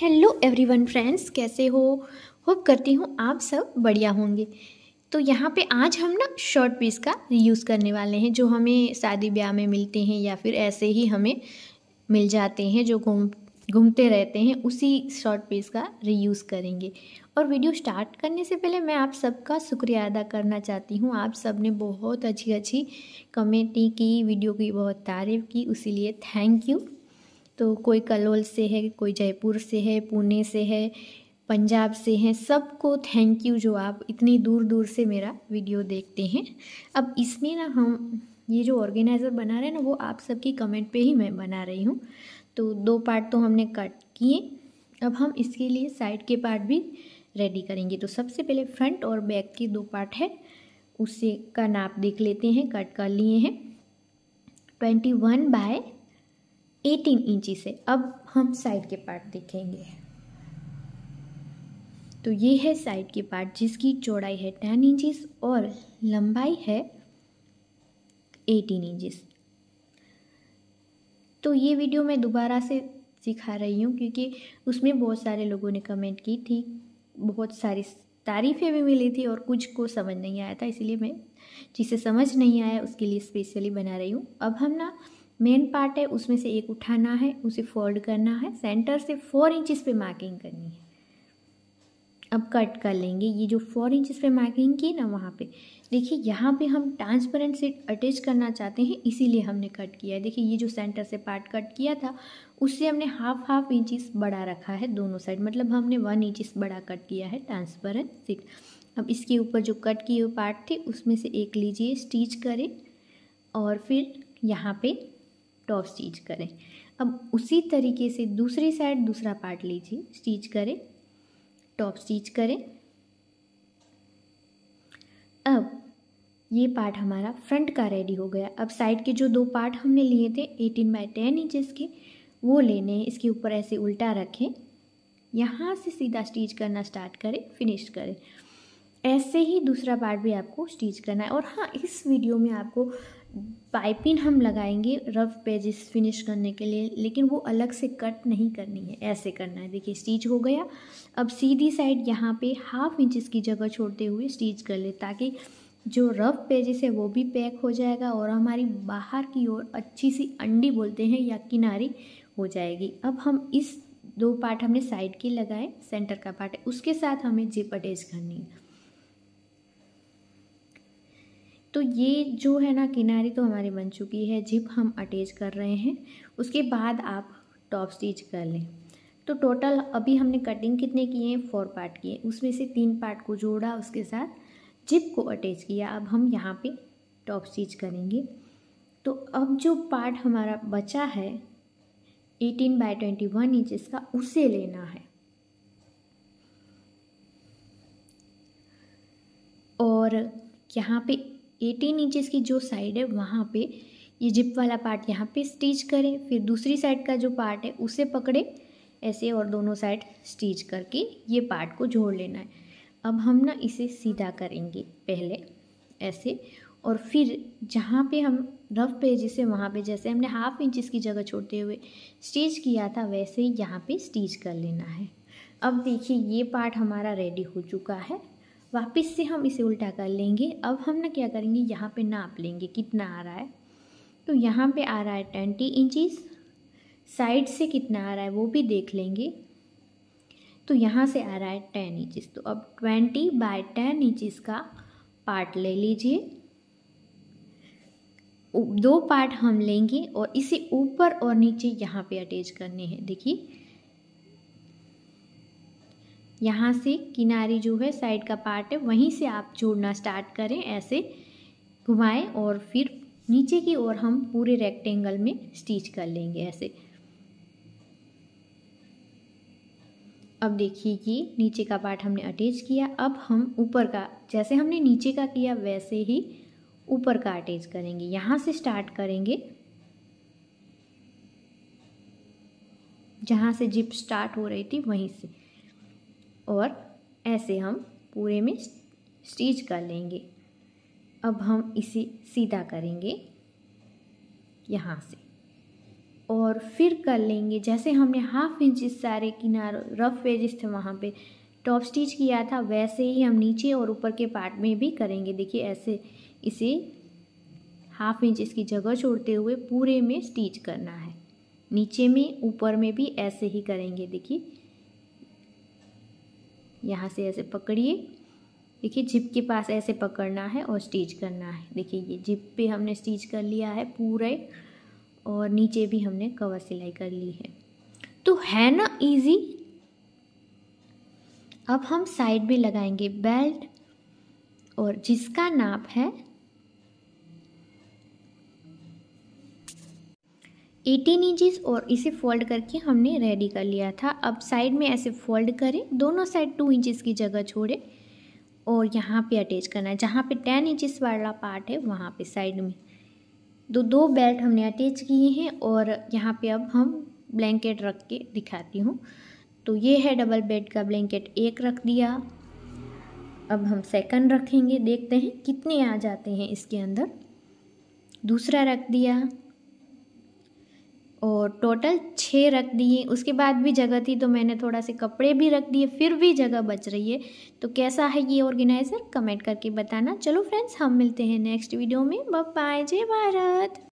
hello everyone friends कैसे हो hope करती हूँ आप सब बढ़िया होंगे तो यहाँ पे आज हम ना शॉर्ट पीस का रीयूज़ करने वाले हैं जो हमें शादी ब्याह में मिलते हैं या फिर ऐसे ही हमें मिल जाते हैं जो घूम घूमते रहते हैं उसी शॉर्ट पीस का रीयूज़ करेंगे और वीडियो स्टार्ट करने से पहले मैं आप सबका शुक्रिया अदा करना चाहती हूँ आप सब ने बहुत अच्छी अच्छी कमेंटी की वीडियो की बहुत तारीफ़ की उसीलिए थैंक यू तो कोई कलोल से है कोई जयपुर से है पुणे से है पंजाब से हैं सबको थैंक यू जो आप इतनी दूर दूर से मेरा वीडियो देखते हैं अब इसमें ना हम ये जो ऑर्गेनाइज़र बना रहे हैं ना वो आप सबकी कमेंट पे ही मैं बना रही हूँ तो दो पार्ट तो हमने कट किए अब हम इसके लिए साइड के पार्ट भी रेडी करेंगे तो सबसे पहले फ्रंट और बैक के दो पार्ट है उसे का नाप देख लेते हैं कट कर लिए हैं ट्वेंटी वन बाय एटीन इंची से अब हम साइड के पार्ट देखेंगे तो ये है साइड के पार्ट जिसकी चौड़ाई है टेन इंचिस और लंबाई है एटीन इंचिस तो ये वीडियो मैं दोबारा से सिखा रही हूँ क्योंकि उसमें बहुत सारे लोगों ने कमेंट की थी बहुत सारी तारीफ़ें भी मिली थी और कुछ को समझ नहीं आया था इसलिए मैं जिसे समझ नहीं आया उसके लिए स्पेशली बना रही हूँ अब हम ना मेन पार्ट है उसमें से एक उठाना है उसे फोल्ड करना है सेंटर से फोर इंचिस पे मार्किंग करनी है अब कट कर लेंगे ये जो फोर इंचिस पे मार्किंग की ना वहाँ पे देखिए यहाँ पे हम ट्रांसपेरेंट से अटैच करना चाहते हैं इसीलिए हमने कट किया है देखिए ये जो सेंटर से पार्ट कट किया था उससे हमने हाफ हाफ इंचिस बड़ा रखा है दोनों साइड मतलब हमने वन इंचिस बड़ा कट किया है ट्रांसपेरेंट सीट अब इसके ऊपर जो कट किए हुए पार्ट थे उसमें से एक लीजिए स्टिच करें और फिर यहाँ पे टॉप स्टिच करें अब उसी तरीके से दूसरी साइड दूसरा पार्ट लीजिए स्टिच करें टॉप स्टिच करें अब ये पार्ट हमारा फ्रंट का रेडी हो गया अब साइड के जो दो पार्ट हमने लिए थे एटीन बाई टेन इंचज़ के वो लेने इसके ऊपर ऐसे उल्टा रखें यहाँ से सीधा स्टिच करना स्टार्ट करें फिनिश करें ऐसे ही दूसरा पार्ट भी आपको स्टिच करना है और हाँ इस वीडियो में आपको पाइपिन हम लगाएंगे रफ पेजेस फिनिश करने के लिए लेकिन वो अलग से कट नहीं करनी है ऐसे करना है देखिए स्टिच हो गया अब सीधी साइड यहाँ पे हाफ इंचज़ की जगह छोड़ते हुए स्टिच कर ले ताकि जो रफ पेजेस है वो भी पैक हो जाएगा और हमारी बाहर की ओर अच्छी सी अंडी बोलते हैं या किनारी हो जाएगी अब हम इस दो पार्ट हमने साइड के लगाए सेंटर का पार्ट है उसके साथ हमें जिप अटैच करनी है तो ये जो है ना किनारी तो हमारी बन चुकी है जिप हम अटैच कर रहे हैं उसके बाद आप टॉप स्टिच कर लें तो टोटल अभी हमने कटिंग कितने किए हैं फोर पार्ट किए उसमें से तीन पार्ट को जोड़ा उसके साथ जिप को अटैच किया अब हम यहाँ पे टॉप स्टिच करेंगे तो अब जो पार्ट हमारा बचा है 18 बाय 21 इंचज का उसे लेना है और यहाँ पे एटीन इंचेस की जो साइड है वहाँ पे ये जिप वाला पार्ट यहाँ पे स्टिच करें फिर दूसरी साइड का जो पार्ट है उसे पकड़े ऐसे और दोनों साइड स्टिच करके ये पार्ट को जोड़ लेना है अब हम ना इसे सीधा करेंगे पहले ऐसे और फिर जहाँ पे हम रफ पेज से वहाँ पे जैसे हमने हाफ इंचज़ की जगह छोड़ते हुए स्टिच किया था वैसे ही यहाँ पे स्टिच कर लेना है अब देखिए ये पार्ट हमारा रेडी हो चुका है वापस से हम इसे उल्टा कर लेंगे अब हम ना क्या करेंगे यहाँ पे नाप लेंगे कितना आ रहा है तो यहाँ पे आ रहा है ट्वेंटी इंचिस साइड से कितना आ रहा है वो भी देख लेंगे तो यहाँ से आ रहा है टेन इंचज़ तो अब ट्वेंटी बाय टेन इंचिस का पार्ट ले लीजिए दो पार्ट हम लेंगे और इसे ऊपर और नीचे यहाँ पे अटैच करने हैं देखिए यहाँ से किनारी जो है साइड का पार्ट है वहीं से आप जोड़ना स्टार्ट करें ऐसे घुमाएं और फिर नीचे की ओर हम पूरे रेक्टेंगल में स्टिच कर लेंगे ऐसे अब देखिए कि नीचे का पार्ट हमने अटैच किया अब हम ऊपर का जैसे हमने नीचे का किया वैसे ही ऊपर का अटैच करेंगे यहाँ से स्टार्ट करेंगे जहाँ से जिप स्टार्ट हो रही थी वहीं से और ऐसे हम पूरे में स्टिच कर लेंगे अब हम इसे सीधा करेंगे यहाँ से और फिर कर लेंगे जैसे हमने हाफ इंच इस सारे किनारों रफ एजिस थे वहाँ पे टॉप स्टिच किया था वैसे ही हम नीचे और ऊपर के पार्ट में भी करेंगे देखिए ऐसे इसे हाफ इंच इसकी जगह छोड़ते हुए पूरे में स्टिच करना है नीचे में ऊपर में भी ऐसे ही करेंगे देखिए यहाँ से ऐसे पकड़िए देखिए जिप के पास ऐसे पकड़ना है और स्टिच करना है देखिए ये जिप पे हमने स्टिच कर लिया है पूरे और नीचे भी हमने कवर सिलाई कर ली है तो है ना इजी अब हम साइड भी लगाएंगे बेल्ट और जिसका नाप है 18 इंचज़ और इसे फोल्ड करके हमने रेडी कर लिया था अब साइड में ऐसे फोल्ड करें दोनों साइड 2 इंचज़ की जगह छोड़ें और यहाँ पे अटैच करना है जहाँ पे 10 इंचज़ वाला पार्ट है वहाँ पे साइड में तो दो बेल्ट हमने अटैच किए हैं और यहाँ पे अब हम ब्लैंकेट रख के दिखाती हूँ तो ये है डबल बेड का ब्लैंकेट एक रख दिया अब हम सेकंड रखेंगे देखते हैं कितने आ जाते हैं इसके अंदर दूसरा रख दिया और टोटल छः रख दिए उसके बाद भी जगह थी तो मैंने थोड़ा से कपड़े भी रख दिए फिर भी जगह बच रही है तो कैसा है ये ऑर्गेनाइज़र कमेंट करके बताना चलो फ्रेंड्स हम मिलते हैं नेक्स्ट वीडियो में बाय जय भारत